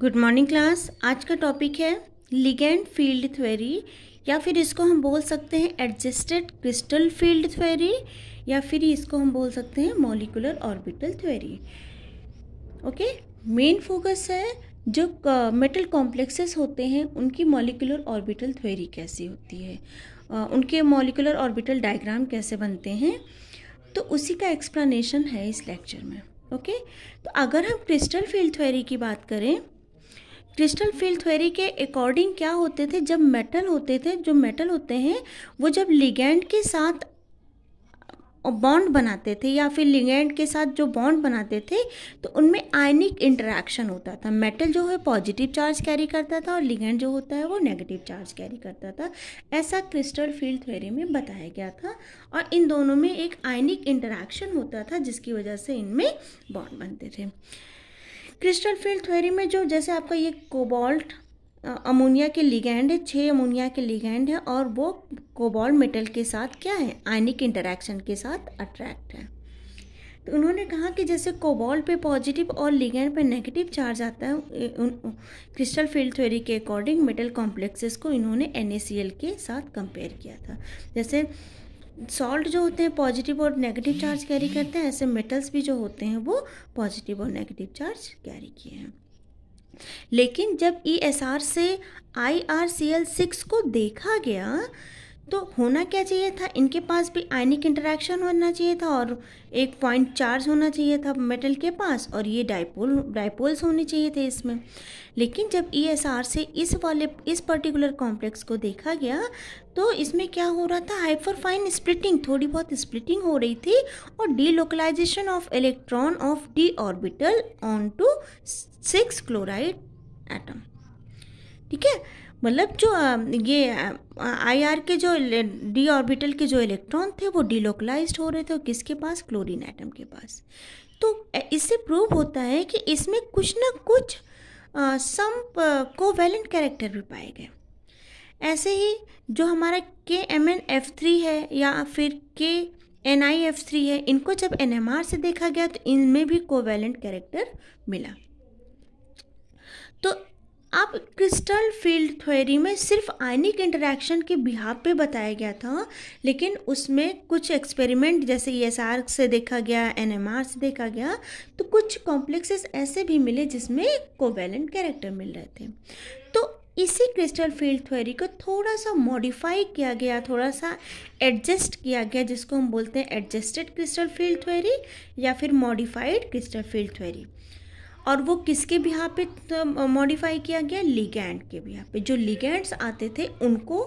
Good morning class आज का topic है लिगेंड फील्ड थ्योरी या फिर इसको हम बोल सकते हैं एडजस्टेड क्रिस्टल फील्ड थ्योरी या फिर इसको हम बोल सकते हैं molecular orbital theory okay main focus है जो मेटल कॉम्प्लेक्सेस होते हैं उनकी मॉलिकुलर ऑर्बिटल थ्योरी कैसी होती है uh, उनके मॉलिकुलर ऑर्बिटल डायग्राम कैसे बनते हैं तो उसी का एक्सप्लेनेशन है इस लेक्चर में ओके okay? तो अगर हम क्रिस्टल फील्ड थ्योरी की बात करें क्रिस्टल फील्ड थ्योरी के अकॉर्डिंग क्या होते थे जब मेटल होते थे जो मेटल होते हैं वो जब लिगेंड के साथ बॉन्ड बनाते थे या फिर लिगेंड के साथ जो बॉन्ड बनाते थे तो उनमें आयनिक इंटरेक्शन होता था मेटल जो है पॉजिटिव चार्ज कैरी करता था और लिगेंड जो होता है वो नेगेटिव चार्ज कैरी करता था ऐसा क्रिस्टल फील्ड थ्योरी में बताया गया था और इन दोनों में एक आयनिक इंटरेक्शन होता था जिसकी वजह से इनमें बॉन्ड बनते थे क्रिस्टल फील्ड थ्योरी में जो जैसे आपका ये कोबाल्ट अमोनिया के लिगैंड है छः अमोनिया के लिगैंड है और वो कोबाल्ट मेटल के साथ क्या है आयनिक इंटरेक्शन के साथ अट्रैक्ट है तो उन्होंने कहा कि जैसे कोबाल्ट पे पॉजिटिव और लिगैंड पे नेगेटिव चार्ज आता है क्रिस्टल फील्ड थ्योरी के अकॉर्डिंग मेटल कॉम्प्लेक्सेस को इन्होंने एन के साथ कंपेयर किया था जैसे सॉल्ट जो होते हैं पॉजिटिव और नेगेटिव चार्ज कैरी करते हैं ऐसे मेटल्स भी जो होते हैं वो पॉजिटिव और नेगेटिव चार्ज कैरी किए हैं लेकिन जब ई एस आर से I R C L six को देखा गया तो होना क्या चाहिए था इनके पास भी आयनिक इंटरेक्शन होना चाहिए था और एक पॉइंट चार्ज होना चाहिए था मेटल के पास और ये डाइपोल डाइपोल्स होने चाहिए थे इसमें लेकिन जब ई e से इस वाले इस पर्टिकुलर कॉम्प्लेक्स को देखा गया तो इसमें क्या हो रहा था हाइपरफाइन स्प्लिटिंग थोड़ी बहुत स्प्लिटिंग हो रही थी और delocalisation of electron of D orbital on to six chloride atom ठीक है मतलब जो ये आई आर के जो डी ऑर्बिटल के जो इलेक्ट्रॉन थे वो डिलोकलाइज्ड हो रहे थे और किसके पास क्लोरीन एटम के पास तो इससे प्रूव होता है कि इसमें कुछ ना कुछ सम कोवैलेंट कैरेक्टर भी पाए गए ऐसे ही जो हमारा के एम एन एफ थ्री है या फिर के एन आई एफ थ्री है इनको जब एन एम आर से देखा गया तो इनमें भी कोवैलेंट कैरेक्टर मिला आप क्रिस्टल फील्ड थ्योरी में सिर्फ आयनिक इंटरेक्शन के बिहाब पे बताया गया था लेकिन उसमें कुछ एक्सपेरिमेंट जैसे ई e से देखा गया एन से देखा गया तो कुछ कॉम्प्लेक्सेस ऐसे भी मिले जिसमें कोवेलेंट कैरेक्टर मिल रहे थे तो इसी क्रिस्टल फील्ड थ्योरी को थोड़ा सा मॉडिफाई किया गया थोड़ा सा एडजस्ट किया गया जिसको हम बोलते हैं एडजस्टेड क्रिस्टल फील्ड थ्योरी या फिर मॉडिफाइड क्रिस्टल फील्ड थ्योरी और वो किसके भी यहाँ पे मॉडिफाई किया गया लिगेंड के भी यहाँ पे जो लिगैंड्स आते थे उनको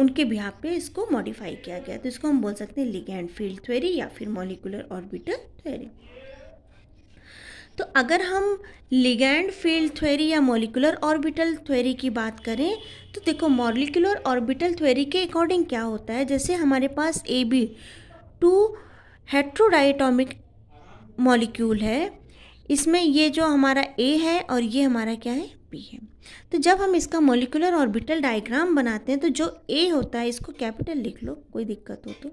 उनके भी यहाँ पे इसको मॉडिफाई किया गया तो इसको हम बोल सकते हैं लिगैंड फील्ड थ्योरी या फिर मॉलिकुलर ऑर्बिटल थ्योरी तो अगर हम लिगैंड फील्ड थ्योरी या मॉलिकुलर ऑर्बिटल थ्योरी की बात करें तो देखो मॉलिकुलर ऑर्बिटल थ्योरी के अकॉर्डिंग क्या होता है जैसे हमारे पास A B two heterodiatomic molecule है इसमें ये जो हमारा ए है और ये हमारा क्या है बी है तो जब हम इसका मोलिकुलर ऑर्बिटल डायग्राम बनाते हैं तो जो ए होता है इसको कैपिटल लिख लो कोई दिक्कत हो तो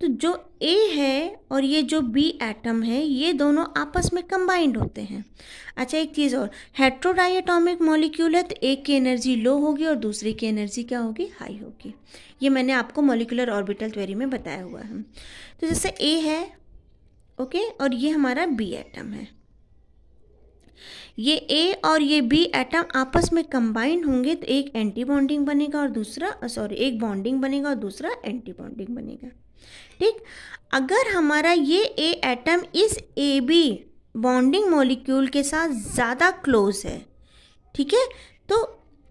तो जो ए है और ये जो बी एटम है ये दोनों आपस में कंबाइंड होते हैं अच्छा एक चीज़ और हेट्रोडाइटोमिक मॉलिक्यूल है तो एक की एनर्जी लो होगी और दूसरे की एनर्जी क्या होगी हाई होगी ये मैंने आपको मॉलिक्यूलर ऑर्बिटल थ्योरी में बताया हुआ है तो जैसे ए है ओके और ये हमारा बी एटम है ये ए और ये बी एटम आपस में कंबाइन होंगे तो एक एंटी बॉन्डिंग बनेगा और दूसरा सॉरी एक बॉन्डिंग बनेगा और दूसरा एंटी बॉन्डिंग बनेगा ठीक अगर हमारा ये ए एटम इस ए बी बॉन्डिंग मॉलिक्यूल के साथ ज़्यादा क्लोज है ठीक है तो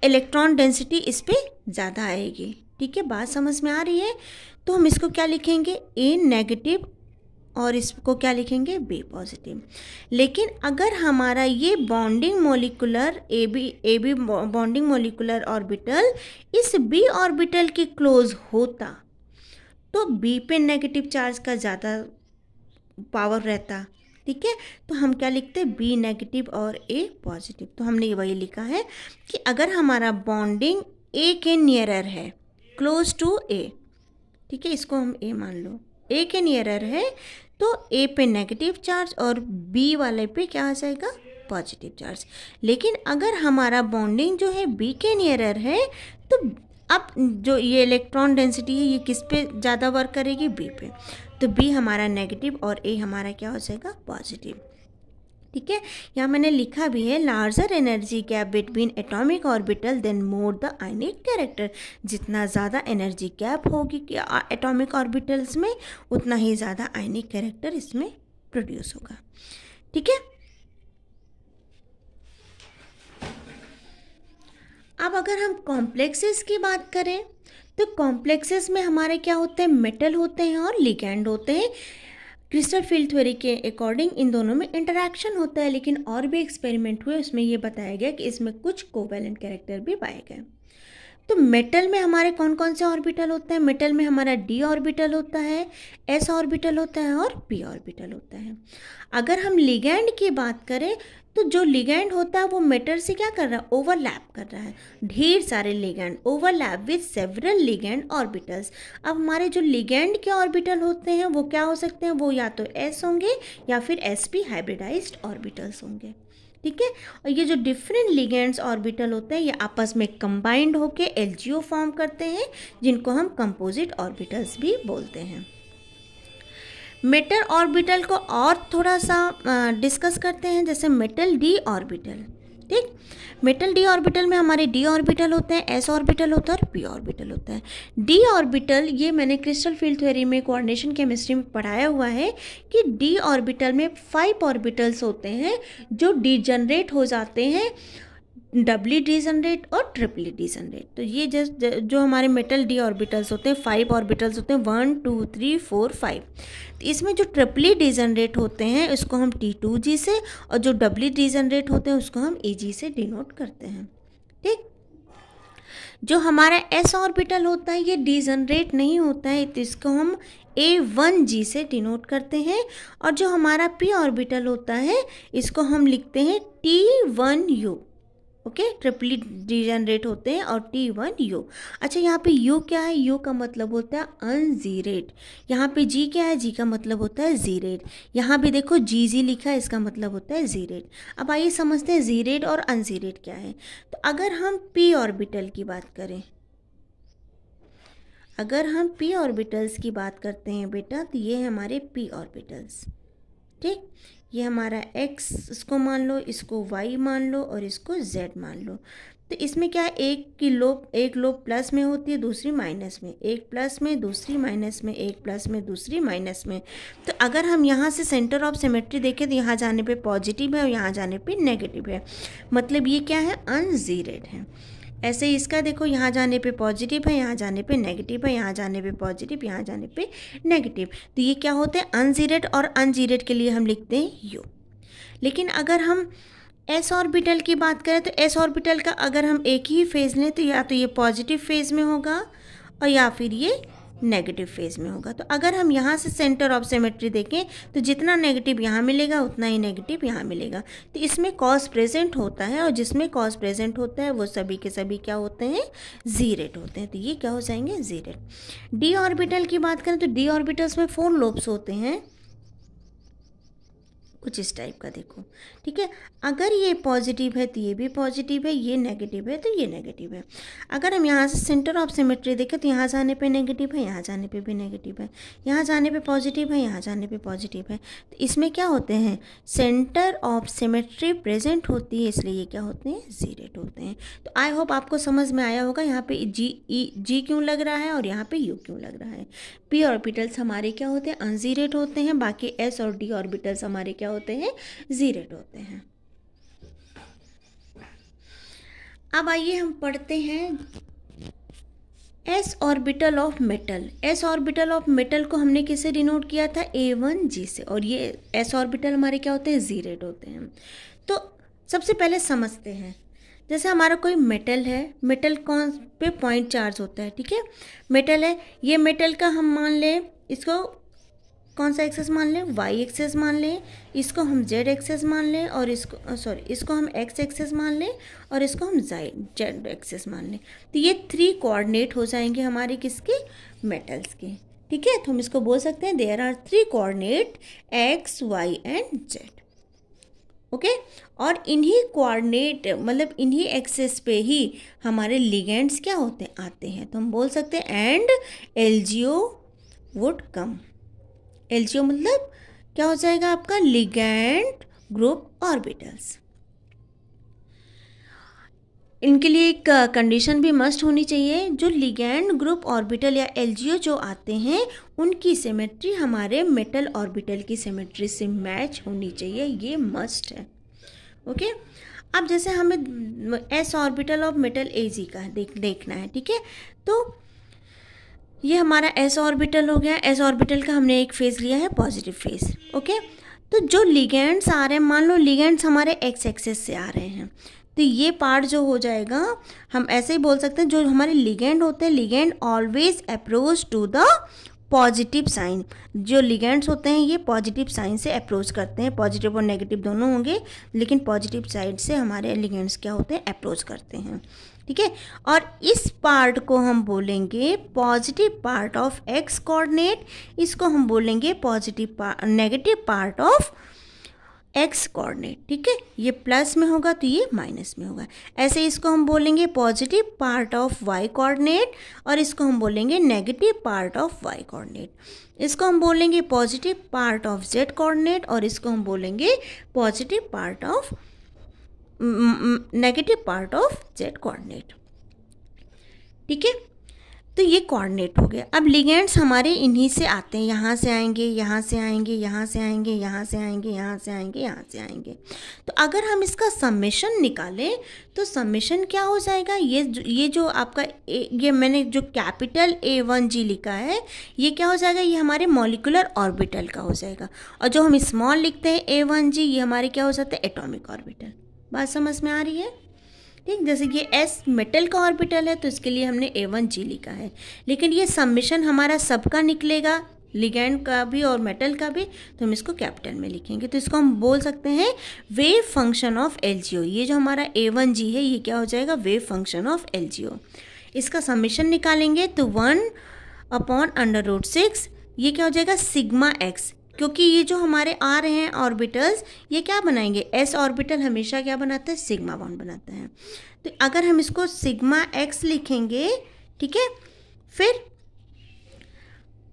इलेक्ट्रॉन डेंसिटी इस पर ज़्यादा आएगी ठीक है बात समझ में आ रही है तो हम इसको क्या लिखेंगे ए नेगेटिव और इसको क्या लिखेंगे बी पॉजिटिव लेकिन अगर हमारा ये bonding molecular A B A B bonding molecular orbital इस बी ऑर्बिटल के क्लोज होता तो बी पे नेगेटिव चार्ज का ज़्यादा पावर रहता ठीक है तो हम क्या लिखते हैं बी नेगेटिव और ए पॉजिटिव तो हमने वही लिखा है कि अगर हमारा बॉन्डिंग ए के नियरर है क्लोज टू ए ठीक है इसको हम ए मान लो ए के नियरर है तो ए पे नेगेटिव चार्ज और बी वाले पे क्या आ जाएगा पॉजिटिव चार्ज लेकिन अगर हमारा बॉन्डिंग जो है बी के नियरर है तो अब जो ये इलेक्ट्रॉन डेंसिटी है ये किस पे ज़्यादा वर्क करेगी बी पे तो बी हमारा नेगेटिव और ए हमारा क्या हो जाएगा पॉजिटिव ठीक है यहाँ मैंने लिखा भी है larger energy gap between atomic orbital then more the ionic character जितना ज़्यादा एनर्जी गैप होगी एटॉमिक ऑर्बिटल्स में उतना ही ज़्यादा आइनिक कैरेक्टर इसमें प्रोड्यूस होगा ठीक है अब अगर हम कॉम्प्लेक्सेस की बात करें तो कॉम्प्लेक्सेस में हमारे क्या होते हैं मेटल होते हैं और लिगेंड होते हैं क्रिस्टल फील्ड थ्योरी के अकॉर्डिंग इन दोनों में इंटरेक्शन होता है लेकिन और भी एक्सपेरिमेंट हुए उसमें यह बताया गया कि इसमें कुछ कोवेलेंट कैरेक्टर भी पाए गए तो मेटल में हमारे कौन कौन से ऑर्बिटल होते हैं मेटल में हमारा डी ऑर्बिटल होता है एस ऑर्बिटल होता है और पी ऑर्बिटल होता है अगर हम लिगेंड की बात करें तो जो लिगेंड होता है वो मेटल से क्या कर रहा है ओवरलैप कर रहा है ढेर सारे ligand overlap with several ligand orbitals अब हमारे जो लिगेंड के ऑर्बिटल होते हैं वो क्या हो सकते हैं वो या तो एस होंगे या फिर एस पी हाइब्रिडाइज्ड ऑर्बिटल्स होंगे ठीक है और ये जो डिफरेंट लिगेंड्स ऑर्बिटल होते हैं ये आपस में कंबाइंड होके एल फॉर्म करते हैं जिनको हम कंपोजिट ऑर्बिटल्स भी बोलते हैं मेटल ऑर्बिटल को और थोड़ा सा डिस्कस करते हैं जैसे मेटल डी ऑर्बिटल ठीक मेटल डी ऑर्बिटल में हमारे डी ऑर्बिटल होते हैं एस ऑर्बिटल होता है और पी ऑर्बिटल होता है डी ऑर्बिटल ये मैंने क्रिस्टल फील्ड थ्योरी में कोऑर्डिनेशन केमिस्ट्री में पढ़ाया हुआ है कि डी ऑर्बिटल में फाइव ऑर्बिटल्स होते हैं जो जनरेट हो जाते हैं डबली डिजनरेट और ट्रिपली डिजनरेट तो ये जस्ट जो हमारे मेटल डी ऑर्बिटल्स होते हैं फाइव ऑर्बिटल्स होते हैं one two three four five तो इसमें जो ट्रिपली डिजनरेट होते हैं इसको हम टी टू जी से और जो डबली डिजनरेट होते हैं उसको हम ए जी से डिनोट करते हैं ठीक जो हमारा एस ऑर्बिटल होता है ये डिजनरेट नहीं होता है तो इसको हम ए वन जी से डिनोट करते हैं और जो हमारा पी ऑर्बिटल होता है इसको हम लिखते हैं T one U okay triply degenerate होते हैं और टी वन यू अच्छा यहाँ पे यू क्या है यू का मतलब होता है अनजीरेट यहाँ पे जी क्या है जी का मतलब होता है जीरेट यहाँ भी देखो जी जी लिखा है इसका मतलब होता है जीरेट अब आइए समझते हैं जीरेट और अनजीरेट क्या है तो अगर हम पी ऑर्बिटल की बात करें अगर हम पी ऑर्बिटल्स की बात करते हैं बेटा तो ये हमारे पी ऑर्बिटल्स ठीक ये हमारा x इसको मान लो इसको y मान लो और इसको z मान लो तो इसमें क्या है एक की लोब एक लोब प्लस में होती है दूसरी माइनस में एक प्लस में दूसरी माइनस में एक प्लस में दूसरी माइनस में तो अगर हम यहाँ से सेंटर ऑफ सिमेट्री देखें तो यहाँ जाने पे पॉजिटिव है और यहाँ जाने पे नेगेटिव है मतलब ये क्या है अनजीरेड है ऐसे इसका देखो यहाँ जाने पे पॉजिटिव है यहाँ जाने पे नेगेटिव है यहाँ जाने पे पॉजिटिव यहाँ जाने पे नेगेटिव तो ये क्या होता है अनजीरेड और अनजीरेड के लिए हम लिखते हैं यू लेकिन अगर हम एस ऑर्बिटल की बात करें तो एस ऑर्बिटल का अगर हम एक ही फेज़ लें तो या तो ये पॉजिटिव फेज़ में होगा और या फिर ये नेगेटिव फेज में होगा तो अगर हम यहाँ से सेंटर ऑफ सिमेट्री देखें तो जितना नेगेटिव यहाँ मिलेगा उतना ही नेगेटिव यहाँ मिलेगा तो इसमें कॉस प्रेजेंट होता है और जिसमें कॉस प्रेजेंट होता है वो सभी के सभी क्या होते हैं जीरेट होते हैं तो ये क्या हो जाएंगे जीरेट डी ऑर्बिटल की बात करें तो डी ऑर्बिटल्स में फोर लोब्स होते हैं कुछ इस टाइप का देखो ठीक है अगर ये पॉजिटिव है तो ये भी पॉजिटिव है ये नेगेटिव है तो ये नेगेटिव है अगर हम यहाँ से सेंटर ऑफ सिमेट्री देखें तो यहाँ जाने पे नेगेटिव है यहाँ जाने पे भी नेगेटिव है यहाँ जाने पे पॉजिटिव है यहाँ जाने पे पॉजिटिव है तो इसमें क्या होते हैं सेंटर ऑफ सिमेट्री प्रेजेंट होती है इसलिए ये क्या होते हैं जीरेट होते हैं तो आई होप आपको समझ में आया होगा यहाँ पर जी ई जी क्यों लग रहा है और यहाँ पर यू क्यों लग रहा है पी ऑर्बिटल्स हमारे क्या होते हैं अनजीरेट होते हैं बाकी एस और डी ऑर्बिटल्स हमारे क्या होते हैं जीरेट होते हैं अब आइए हम पढ़ते हैं S orbital of metal S orbital of metal को हमने किसे डिनोट किया था ए वन जी से और ये एस ऑर्बिटल हमारे क्या होते हैं जीरेट होते हैं तो सबसे पहले समझते हैं जैसे हमारा कोई मेटल है मेटल कौन पे पॉइंट चार्ज होता है ठीक है मेटल है ये मेटल का हम मान लें इसको कौन सा एक्सेस मान लें वाई एक्सेस मान लें इसको हम जेड एक्सेस मान लें और इसको सॉरी इसको हम एक्स एक्सेस मान लें और इसको हम जाइड जेड एक्सेस मान लें तो ये थ्री कोऑर्डिनेट हो जाएंगे हमारे किसके मेटल्स के ठीक है तो हम इसको बोल सकते हैं there are three coordinate X Y and Z okay okay? और इन्हीं कोऑर्डिनेट मतलब इन्हीं एक्सेस पे ही हमारे लिगेंड्स क्या होते आते हैं तो हम बोल सकते हैं and LGO would come L मतलब क्या हो जाएगा आपका लिगेंड ग्रुप ऑर्बिटल्स इनके लिए एक कंडीशन भी मस्ट होनी चाहिए जो लिगेंड ग्रुप ऑर्बिटल या एल जो आते हैं उनकी सिमेट्री हमारे मेटल ऑर्बिटल की सिमेट्री से मैच होनी चाहिए ये मस्ट है ओके अब जैसे हमें S orbital of metal A G का देख देखना है ठीक है तो ये हमारा एस ऑर्बिटल हो गया एस ऑर्बिटल का हमने एक फेज़ लिया है पॉजिटिव फेज़ ओके तो जो लिगेंड्स आ रहे हैं मान लो लिगेंड्स हमारे एक्स एक्सेस से आ रहे हैं तो ये पार्ट जो हो जाएगा हम ऐसे ही बोल सकते हैं जो हमारे लिगेंड होते हैं ligand always approach to the positive sign जो लिगेंड्स होते हैं ये पॉजिटिव साइन से अप्रोच करते हैं पॉजिटिव और नेगेटिव दोनों होंगे लेकिन पॉजिटिव साइड से हमारे लिगेंड्स क्या होते हैं अप्रोच करते हैं ठीक है और इस पार्ट को हम बोलेंगे positive part of X coordinate इसको हम बोलेंगे positive part negative part of X coordinate ठीक है ये प्लस में होगा तो ये माइनस में होगा ऐसे इसको हम बोलेंगे positive part of Y coordinate और इसको हम बोलेंगे negative part of Y coordinate इसको हम बोलेंगे positive part of Z coordinate और इसको हम बोलेंगे positive part of negative part of Z coordinate ठीक है तो ये कोऑर्डिनेट हो गया अब लिगेंड्स हमारे इन्हीं से आते हैं यहाँ से आएंगे यहाँ से आएंगे यहाँ से आएंगे यहाँ से आएंगे यहाँ से आएंगे यहाँ से आएंगे तो अगर हम इसका सम्मिशन निकालें तो सम्मिशन क्या हो जाएगा ये ये जो आपका ए, ये मैंने जो कैपिटल ए वन जी लिखा है ये क्या हो जाएगा ये हमारे मॉलिकुलर ऑर्बिटल का हो जाएगा और जो हम स्मॉल लिखते हैं ए वन जी ये हमारे क्या हो जाते हैं एटॉमिक ऑर्बिटल बात समझ में आ रही है ठीक जैसे कि एस मेटल का ऑर्बिटल है तो इसके लिए हमने ए वन जी लिखा है लेकिन ये सबमिशन हमारा सबका निकलेगा लिगेंड का भी और मेटल का भी तो हम इसको कैपिटल में लिखेंगे तो इसको हम बोल सकते हैं वेव फंक्शन ऑफ एल ये जो हमारा ए वन जी है ये क्या हो जाएगा वेव फंक्शन ऑफ एल इसका सबमिशन निकालेंगे तो one upon under root six ये क्या हो जाएगा सिग्मा एक्स क्योंकि ये जो हमारे आ रहे हैं ऑर्बिटल्स ये क्या बनाएंगे एस ऑर्बिटल हमेशा क्या बनाता है सिग्मा बॉन्ड बनाता है तो अगर हम इसको सिग्मा एक्स लिखेंगे ठीक है फिर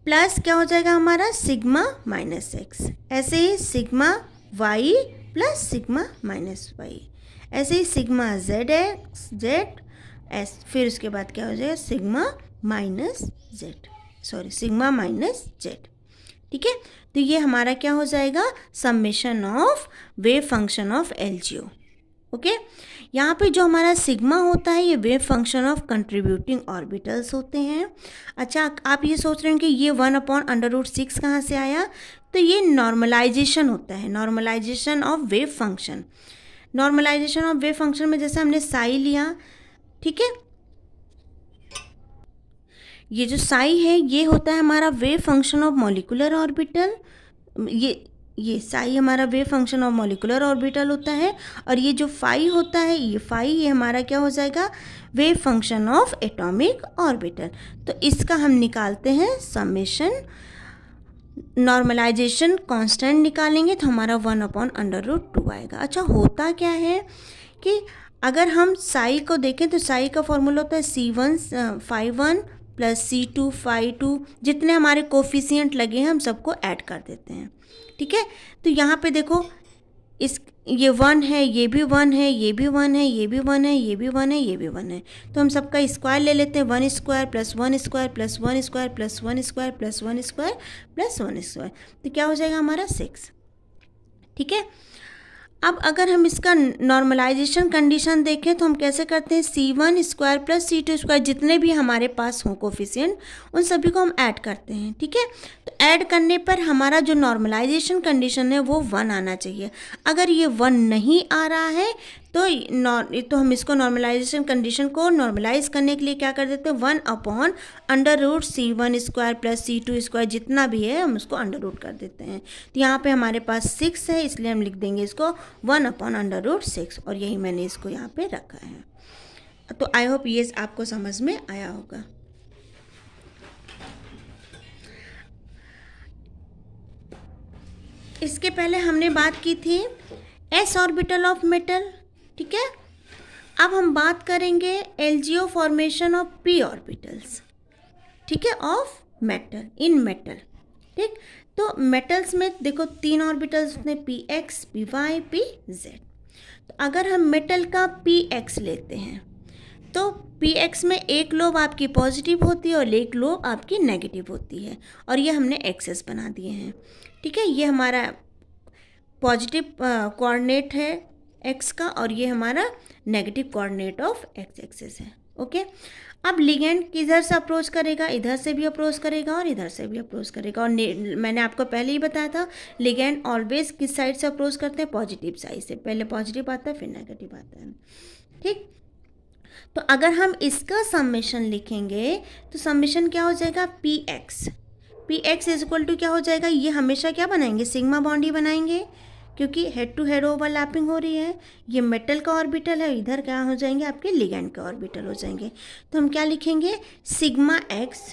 प्लस क्या हो जाएगा हमारा सिग्मा माइनस एक्स ऐसे ही sigma Y plus sigma minus Y ऐसे ही sigma Z X Z S फिर उसके बाद क्या हो जाएगा sigma minus Z sorry sigma minus Z ठीक है तो ये हमारा क्या हो जाएगा summation of wave function of L okay यहाँ पे जो हमारा सिग्मा होता है ये wave function of contributing orbitals होते हैं अच्छा आप ये सोच रहे हैं कि ये one upon under root six कहाँ से आया तो ये नॉर्मलाइजेशन होता है normalization of wave function normalization of wave function में जैसे हमने साई लिया ठीक है ये जो साई है ये होता है हमारा wave function of molecular orbital ये ये साई हमारा wave function of molecular orbital होता है और ये जो फाई होता है ये फाई ये हमारा क्या हो जाएगा wave function of atomic orbital तो इसका हम निकालते हैं समेशन नॉर्मलाइजेशन कांस्टेंट निकालेंगे तो हमारा one upon under root two आएगा अच्छा होता क्या है कि अगर हम साई को देखें तो साई का फॉर्मूला होता है C one five one plus C two five two जितने हमारे कोफिशियंट लगे हैं हम सबको ऐड कर देते हैं ठीक है तो यहाँ पे देखो इस ये वन है ये भी वन है ये भी वन है ये भी वन है ये भी वन है ये भी वन है तो हम सबका स्क्वायर ले लेते हैं one square plus one square plus one square plus one square plus one square plus one square तो क्या हो जाएगा हमारा सिक्स ठीक है अब अगर हम इसका नॉर्मलाइजेशन कंडीशन देखें तो हम कैसे करते हैं C one square plus C two square जितने भी हमारे पास हों कोफिशियंट उन सभी को हम ऐड करते हैं ठीक है ऐड करने पर हमारा जो नॉर्मलाइजेशन कंडीशन है वो वन आना चाहिए अगर ये वन नहीं आ रहा है तो तो हम इसको नॉर्मलाइजेशन कंडीशन को नॉर्मलाइज करने के लिए क्या कर देते हैं one upon under root C one square plus C two square जितना भी है हम उसको अंडर रूट कर देते हैं तो यहाँ पे हमारे पास सिक्स है इसलिए हम लिख देंगे इसको one upon under root six और यही मैंने इसको यहाँ पर रखा है तो आई होप ये आपको समझ में आया होगा इसके पहले हमने बात की थी एस ऑर्बिटल ऑफ मेटल ठीक है अब हम बात करेंगे LGO formation of P orbitals ठीक है ऑफ मेटल इन मेटल ठीक तो मेटल्स में देखो तीन ऑर्बिटल्स होते P X P Y P Z तो अगर हम मेटल का पी एक्स लेते हैं तो पी एक्स में एक लोब आपकी पॉजिटिव होती है और एक लोब आपकी नेगेटिव होती है और ये हमने एक्सेस बना दिए हैं ठीक है ये हमारा पॉजिटिव कोऑर्डिनेट है एक्स का और ये हमारा negative coordinate of X axes है ओके अब लिगेंड किधर से अप्रोच करेगा इधर से भी अप्रोच करेगा और इधर से भी अप्रोच करेगा और मैंने आपको पहले ही बताया था लिगेंड ऑलवेज किस साइड से अप्रोच करते हैं पॉजिटिव साइड से पहले पॉजिटिव आता है फिर नेगेटिव आता है ठीक तो अगर हम इसका सम्मिशन लिखेंगे तो सम्मिशन क्या हो जाएगा P X P X is equal to क्या हो जाएगा ये हमेशा क्या बनाएंगे सिग्मा बाउंड ही बनाएंगे क्योंकि हेड टू हेड ओवरलैपिंग हो रही है ये मेटल का ऑर्बिटल है इधर क्या हो जाएंगे आपके लिगेंड के ऑर्बिटल हो जाएंगे तो हम क्या लिखेंगे सिग्मा एक्स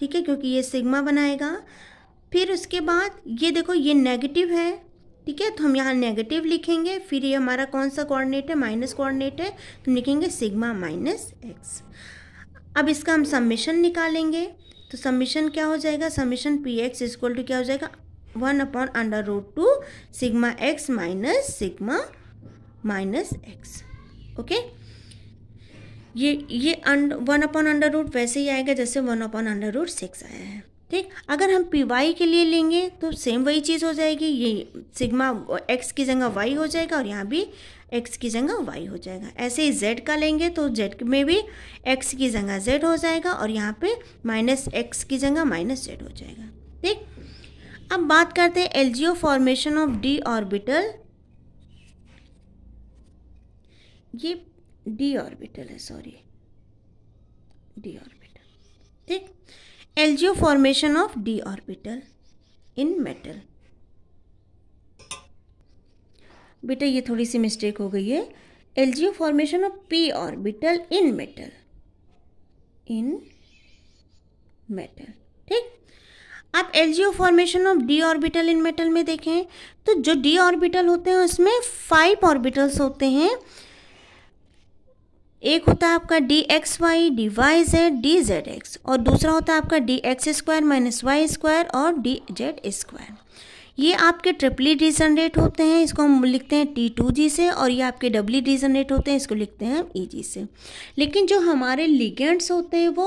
ठीक है क्योंकि ये सिग्मा बनाएगा फिर उसके बाद ये देखो ये नेगेटिव है ठीक है तो हम यहाँ नेगेटिव लिखेंगे फिर ये हमारा कौन सा कोऑर्डिनेट है माइनस कोऑर्डिनेट है तो लिखेंगे सिग्मा माइनस एक्स अब इसका हम सम्मिशन निकालेंगे तो समीशन क्या हो जाएगा summation P X equal to क्या हो जाएगा one upon under root two sigma X minus sigma minus X okay ये ये वन अपॉन अंडर रूट वैसे ही आएगा जैसे one upon under root six आया है ठीक अगर हम पी वाई के लिए लेंगे तो सेम वही चीज़ हो जाएगी ये सिग्मा एक्स की जगह वाई हो जाएगा और यहाँ भी एक्स की जगह वाई हो जाएगा ऐसे ही जेड का लेंगे तो जेड में भी एक्स की जगह जेड हो जाएगा और यहाँ पे माइनस एक्स की जगह माइनस जेड हो जाएगा ठीक अब बात करते हैं LGO formation of D orbital ये डी ऑर्बिटल है सॉरी डी ऑर्बिटल ठीक LGO formation of D orbital in metal बेटा ये थोड़ी सी मिस्टेक हो गई है LGO formation of P orbital in metal in metal ठीक आप LGO formation of D orbital in metal में देखें तो जो डी ऑर्बिटल होते हैं उसमें फाइव ऑर्बिटल्स होते हैं एक होता है आपका D X Y D Y Z D Z X और दूसरा होता है आपका D X square minus Y square और डी जेड स्क्वायर ये आपके ट्रिपली डिजनरेट होते हैं इसको हम लिखते हैं टी टू जी से और ये आपके डबली डिजनरेट होते हैं इसको लिखते हैं हम ई जी से लेकिन जो हमारे लिगेंड्स होते हैं वो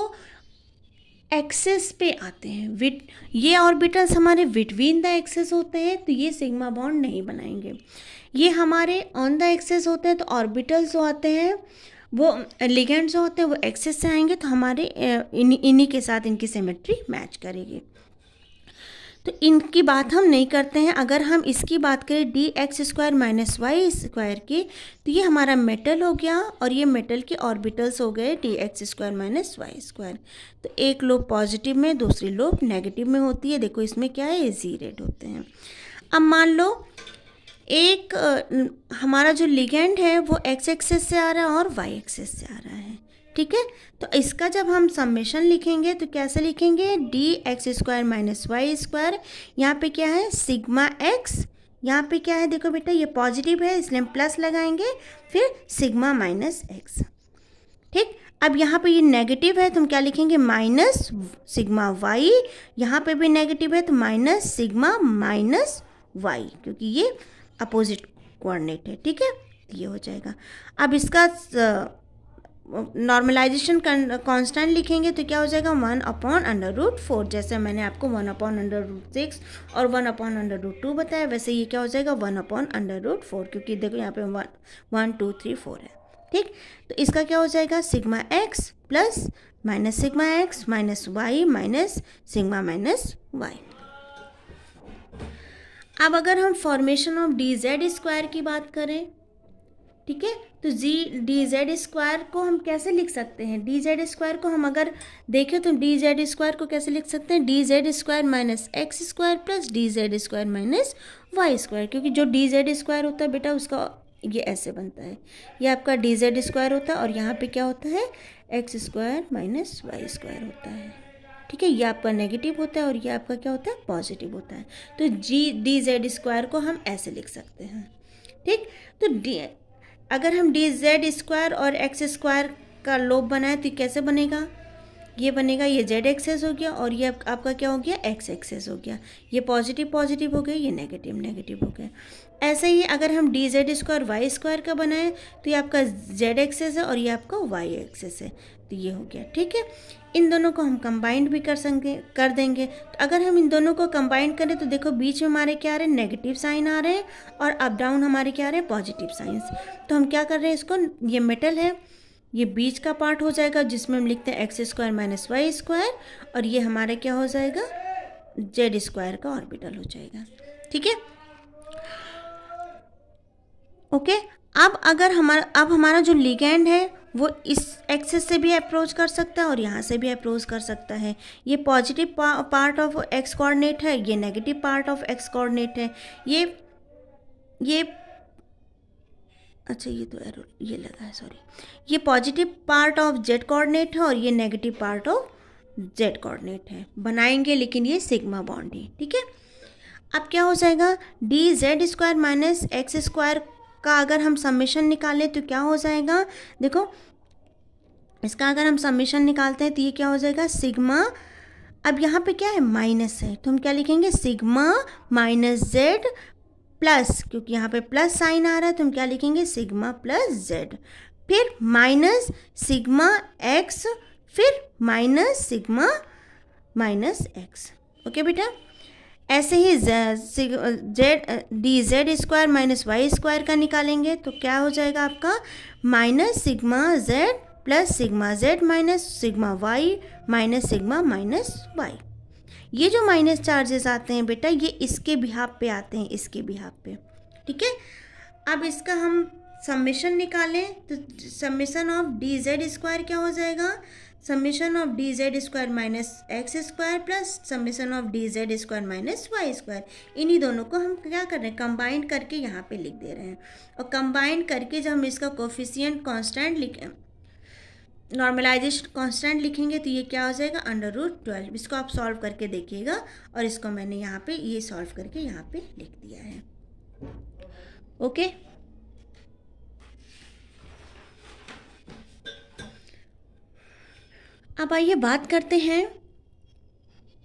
एक्सेस पे आते हैं विट ये ऑर्बिटल्स हमारे बिटवीन द एक्सेस होते हैं तो ये सिग्मा बॉन्ड नहीं बनाएंगे ये हमारे ऑन द एक्सेस होते हैं तो ऑर्बिटल्स जो आते हैं वो लिगेंड जो होते हैं वो एक्सेस से आएंगे तो हमारे इन्हीं इन्हीं के साथ इनकी सिमेट्री मैच करेगी तो इनकी बात हम नहीं करते हैं अगर हम इसकी बात करें D X square minus Y square की तो ये हमारा मेटल हो गया और ये मेटल के ऑर्बिटल्स हो गए D X square minus Y square तो एक लोब पॉजिटिव में दूसरी लोब नेगेटिव में होती है देखो इसमें क्या है जी रेड होते हैं अब मान लो एक हमारा जो लिगेंड है वो एक्स एक्सेस से आ रहा है और वाई एक्सेस से आ रहा है ठीक है तो इसका जब हम सम्मेशन लिखेंगे तो कैसे लिखेंगे D X square minus Y square यहाँ पे क्या है सिग्मा एक्स यहाँ पे क्या है देखो बेटा ये पॉजिटिव है इसलिए हम प्लस लगाएंगे फिर सिग्मा माइनस एक्स ठीक अब यहाँ पे ये नेगेटिव है तो हम क्या लिखेंगे माइनस सिग्मा वाई यहाँ पे भी नेगेटिव है तो माइनस सिग्मा माइनस वाई क्योंकि ये अपोजिट कोऑर्डिनेट है ठीक है ये हो जाएगा अब इसका नॉर्मलाइजेशन कॉन्स्टेंट लिखेंगे तो क्या हो जाएगा one upon under root four जैसे मैंने आपको one upon under root six और one upon under root two बताया वैसे ये क्या हो जाएगा one upon under root four क्योंकि देखो यहाँ पे one one two three four है ठीक तो इसका क्या हो जाएगा sigma X plus minus sigma X minus Y minus sigma minus Y अब अगर हम formation of D Z square की बात करें ठीक है तो जी डी जेड स्क्वायर को हम कैसे लिख सकते हैं डी जेड स्क्वायर को हम अगर देखें तो डी जेड स्क्वायर को कैसे लिख सकते हैं D Z square minus X square plus D Z square minus Y square क्योंकि जो डी जेड स्क्वायर होता है बेटा उसका ये ऐसे बनता है ये आपका डी जेड स्क्वायर होता है और यहाँ पे क्या होता है X square minus Y square होता है ठीक है ये आपका नेगेटिव होता है और ये आपका क्या होता है पॉजिटिव होता है तो जी डी जेड स्क्वायर को हम ऐसे लिख सकते हैं ठीक तो डी अगर हम डी जेड स्क्वायर और एक्स स्क्वायर का लोब बनाए तो कैसे बनेगा ये बनेगा ये जेड एक्सेस हो गया और ये आप, आपका क्या हो गया एक्स एक्सेस हो गया ये पॉजिटिव पॉजिटिव हो गया ये नेगेटिव नेगेटिव हो गया ऐसे ही अगर हम D Z square Y square का बनाएं तो ये आपका जेड एक्सेस है और ये आपका वाई एक्सेस है तो ये हो गया ठीक है इन दोनों को हम कंबाइंड भी कर सकें कर देंगे तो अगर हम इन दोनों को कंबाइंड करें तो देखो बीच में हमारे क्या आ रहे हैं नेगेटिव साइन आ रहे हैं और अप डाउन हमारे क्या आ रहे हैं पॉजिटिव साइंस तो हम क्या कर रहे हैं इसको ये मेटल है ये बीच का पार्ट हो जाएगा जिसमें हम लिखते हैं X square minus Y square और ये हमारे क्या हो जाएगा जेड स्क्वायर का ऑर्बिटल हो जाएगा ठीक है ओके अब अगर हमारा अब हमारा जो लिगेंड है वो इस एक्सेस से भी अप्रोच कर सकता है और यहाँ से भी अप्रोच कर सकता है ये positive part of X coordinate है ये negative part of X coordinate है ये ये अच्छा ये तो एरो ये लगा है सॉरी ये positive part of Z coordinate है और ये negative part of Z coordinate है बनाएंगे लेकिन ये सिग्मा बाउंड्री ठीक है अब क्या हो जाएगा D Z square minus X square का अगर हम सम्मिशन निकालें तो क्या हो जाएगा देखो इसका अगर हम सम्मिशन निकालते हैं तो ये क्या हो जाएगा सिग्मा अब यहाँ पे क्या है माइनस है तो हम क्या लिखेंगे सिग्मा माइनस जेड प्लस क्योंकि यहाँ पे प्लस साइन आ रहा है तो हम क्या लिखेंगे सिग्मा प्लस जेड फिर माइनस सिग्मा एक्स फिर minus sigma minus X okay बेटा ऐसे ही Z D Z square minus Y square का निकालेंगे तो क्या हो जाएगा आपका minus sigma Z plus sigma Z minus sigma Y minus sigma minus Y ये जो माइनस चार्जेस आते हैं बेटा ये इसके बिहाब पे आते हैं इसके बिहाब पे ठीक है अब इसका हम सम्मिशन निकालें तो summation of D Z square क्या हो जाएगा summation of D Z square minus X square plus summation of D Z square minus Y square इन्हीं दोनों को हम क्या कर रहे हैं कंबाइंड करके यहाँ पे लिख दे रहे हैं और कंबाइंड करके जब हम इसका कोफिशियंट कांस्टेंट लिखें नॉर्मलाइजेशन कांस्टेंट लिखेंगे तो ये क्या हो जाएगा अंडर रूट ट्वेल्व इसको आप सॉल्व करके देखिएगा और इसको मैंने यहाँ पे ये सॉल्व करके यहाँ पे लिख दिया है ओके okay? अब आइए बात करते हैं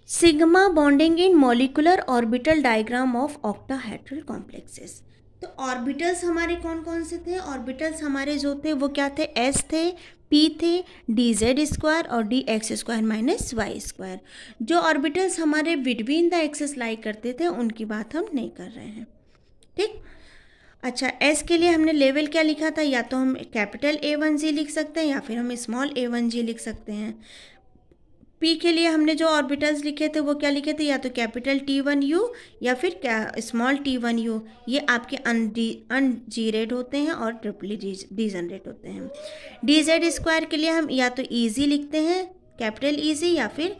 sigma bonding in molecular orbital diagram of octahedral complexes तो ऑर्बिटल्स हमारे कौन कौन से थे ऑर्बिटल्स हमारे जो थे वो क्या थे एस थे पी थे डी जेड स्क्वायर और D X square minus Y square जो ऑर्बिटल्स हमारे बिटवीन द एक्सेस लाई करते थे उनकी बात हम नहीं कर रहे हैं ठीक अच्छा एस के लिए हमने लेवल क्या लिखा था या तो हम कैपिटल ए वन जी लिख सकते हैं या फिर हम स्मॉल ए वन जी लिख सकते हैं पी के लिए हमने जो ऑर्बिटल्स लिखे थे वो क्या लिखे थे या तो कैपिटल टी वन यू या फिर क्या स्मॉल टी वन यू ये आपके अनडी अनजीरेड होते हैं और ट्रिपली डीजनरेट होते हैं डी जेड स्क्वायर के लिए हम या तो ईजी लिखते हैं कैपिटल ईजी या फिर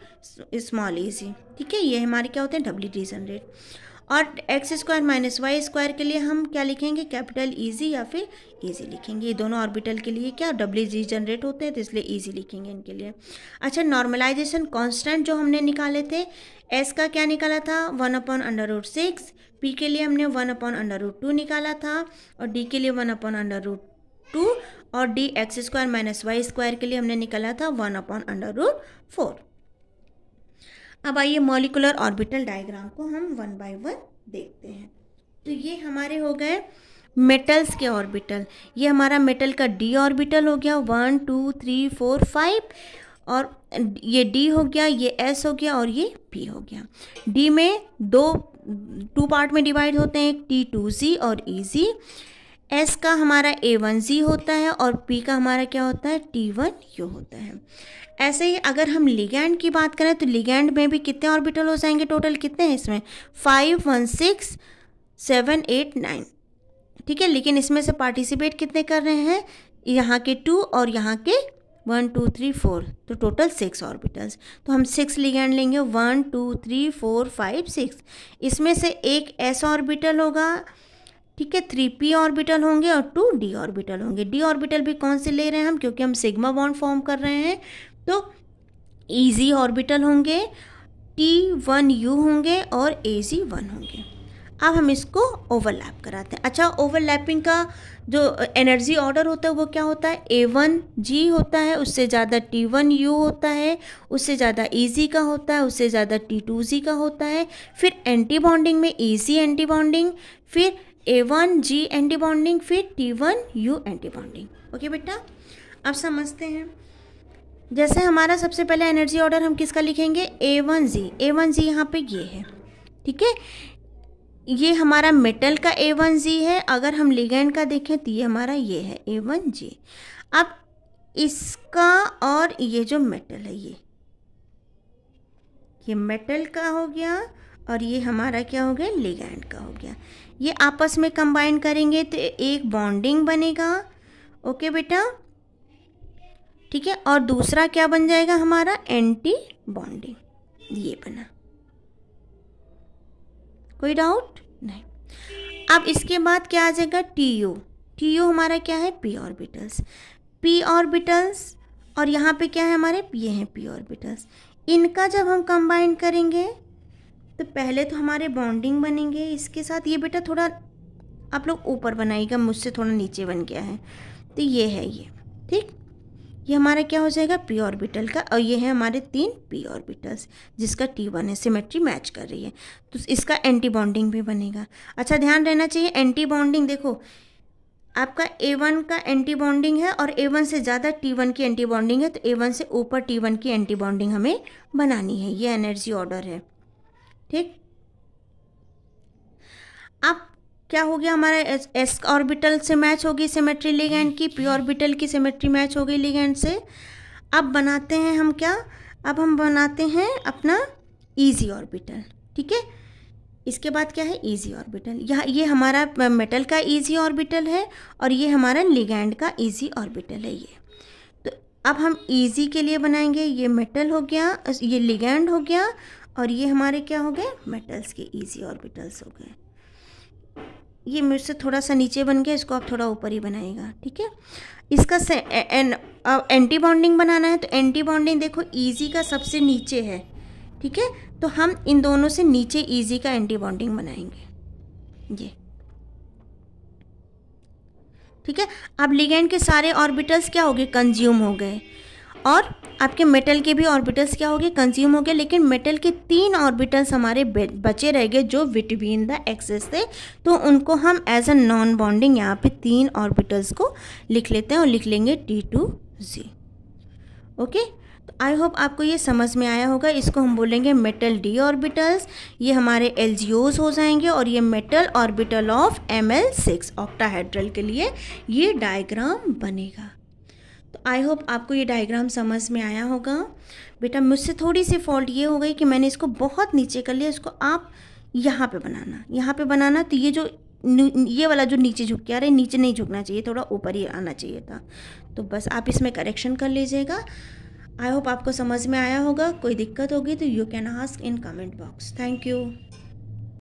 स्मॉल ईजी ठीक है ये हमारे क्या होते हैं डब्ल्यू डीजनरेट और X square minus Y square के लिए हम क्या लिखेंगे कैपिटल ईजी या फिर ईजी लिखेंगे ये दोनों ऑर्बिटल के लिए क्या डब्ल्यू जी जनरेट होते हैं तो इसलिए ईजी लिखेंगे इनके लिए अच्छा नॉर्मलाइजेशन कॉन्स्टेंट जो हमने निकाले थे एस का क्या निकाला था one upon under root six P के लिए हमने one upon under root two निकाला था और डी के लिए one upon under root two और D X square minus Y square के लिए हमने निकाला था one upon under root four अब आइए मॉलिकुलर ऑर्बिटल डायग्राम को हम वन बाय वन देखते हैं तो ये हमारे हो गए मेटल्स के ऑर्बिटल ये हमारा मेटल का डी ऑर्बिटल हो गया one two three four five और ये डी हो गया ये एस हो गया और ये पी हो गया डी में दो टू पार्ट में डिवाइड होते हैं एक टी टू जी और ई e जी एस का हमारा ए वन जी होता है और पी का हमारा क्या होता है टी वन यू होता है ऐसे ही अगर हम लिगैंड की बात करें तो लिगैंड में भी कितने ऑर्बिटल हो जाएंगे टोटल कितने हैं इसमें five one six seven eight nine ठीक है लेकिन इसमें से पार्टिसिपेट कितने कर रहे हैं यहाँ के टू और यहाँ के वन टू थ्री फोर तो टोटल सिक्स ऑर्बिटल्स तो हम सिक्स लिगैंड लेंगे one two three four five six इसमें से एक एस ऑर्बिटल होगा ठीक है थ्री पी ऑर्बिटल होंगे और टू डी ऑर्बिटल होंगे डी ऑर्बिटल भी कौन से ले रहे हैं हम क्योंकि हम सिग्मा बॉन्ड फॉर्म कर रहे हैं तो ईजी ऑर्बिटल होंगे टी वन यू होंगे और ए जी वन होंगे अब हम इसको ओवरलैप कराते हैं अच्छा ओवरलैपिंग का जो एनर्जी ऑर्डर होता है वो क्या होता है ए वन जी होता है उससे ज़्यादा टी वन यू होता है उससे ज़्यादा ई जी का होता है उससे ज़्यादा टी टू जी का होता है फिर एंटी बॉन्डिंग में ई जी एंटी बॉन्डिंग फिर a one g anti bonding फिर t one u anti bonding okay बेटा अब समझते हैं जैसे हमारा सबसे पहले एनर्जी ऑर्डर हम किसका लिखेंगे ए वन जी ए वन जी यहाँ पर ये है ठीक है ये हमारा मेटल का ए वन जी है अगर हम लिगेंड का देखें तो ये हमारा ये है ए वन जी अब इसका और ये जो मेटल है ये ये मेटल का हो गया और ये हमारा क्या हो गया लिगैंड का हो गया ये आपस में कंबाइन करेंगे तो एक बॉन्डिंग बनेगा ओके बेटा ठीक है और दूसरा क्या बन जाएगा हमारा एंटी बॉन्डिंग ये बना कोई डाउट नहीं अब इसके बाद क्या आ जाएगा टी यू टी यू हमारा क्या है पी ऑर्बिटल्स पी ऑर्बिटल्स और यहाँ पे क्या है हमारे ये हैं पी ऑर्बिटल्स इनका जब हम कंबाइन करेंगे तो पहले तो हमारे बॉन्डिंग बनेंगे इसके साथ ये बेटा थोड़ा आप लोग ऊपर बनाइएगा मुझसे थोड़ा नीचे बन गया है तो ये है ये ठीक ये हमारा क्या हो जाएगा पी ऑर्बिटल का और ये है हमारे तीन पी ऑर्बिटल्स जिसका टी वन है सिमेट्री मैच कर रही है तो इसका एंटी बॉन्डिंग भी बनेगा अच्छा ध्यान रहना चाहिए एंटी बॉन्डिंग देखो आपका ए वन का एंटी बॉन्डिंग है और ए वन से ज़्यादा टी वन की एंटी बॉन्डिंग है तो ए वन से ऊपर टी वन की एंटी बॉन्डिंग हमें बनानी है ये एनर्जी ऑर्डर है ठीक अब क्या हो गया हमारा एस, ऑर्बिटल से मैच होगी सिमेट्री लिगेंड की पी ऑर्बिटल की सिमेट्री मैच होगी लिगेंड से अब बनाते हैं हम क्या अब हम बनाते हैं अपना ईजी ऑर्बिटल ठीक है इसके बाद क्या है ईजी ऑर्बिटल यह ये हमारा मेटल का ईजी ऑर्बिटल है और ये हमारा लिगैंड का ईजी ऑर्बिटल है ये तो अब हम ईजी के लिए बनाएंगे ये मेटल हो गया ये लिगैंड हो गया और ये हमारे क्या हो गए मेटल्स के ईजी ऑर्बिटल्स हो गए ये मुझसे थोड़ा सा नीचे बन गया इसको आप थोड़ा ऊपर ही बनाएगा ठीक है इसका से, ए, एन, अब एंटी बॉन्डिंग बनाना है तो एंटी बॉन्डिंग देखो ईजी का सबसे नीचे है ठीक है तो हम इन दोनों से नीचे ईजी का एंटी बॉन्डिंग बनाएंगे ये ठीक है अब लिगेंड के सारे ऑर्बिटल्स क्या हो गए कंज्यूम हो गए और आपके मेटल के भी ऑर्बिटल्स क्या हो गए कंज्यूम हो गए लेकिन मेटल के तीन ऑर्बिटल्स हमारे बचे रह गए जो बिटवीन द एक्सेस थे तो उनको हम एज अ नॉन बॉन्डिंग यहाँ पे तीन ऑर्बिटल्स को लिख लेते हैं और लिख लेंगे टी टू जी ओके तो आई होप आपको ये समझ में आया होगा इसको हम बोलेंगे मेटल डी ऑर्बिटल्स ये हमारे एल हो जाएंगे और ये metal orbital of M L six octahedral के लिए ये डायग्राम बनेगा तो आई होप आपको ये डायग्राम समझ में आया होगा बेटा मुझसे थोड़ी सी फॉल्ट ये हो गई कि मैंने इसको बहुत नीचे कर लिया इसको आप यहाँ पे बनाना यहाँ पे बनाना तो ये जो ये वाला जो नीचे झुक के आ रहा है नीचे नहीं झुकना चाहिए थोड़ा ऊपर ही आना चाहिए था तो बस आप इसमें करेक्शन कर लीजिएगा आई होप आपको समझ में आया होगा कोई दिक्कत होगी तो you can ask in comment box thank you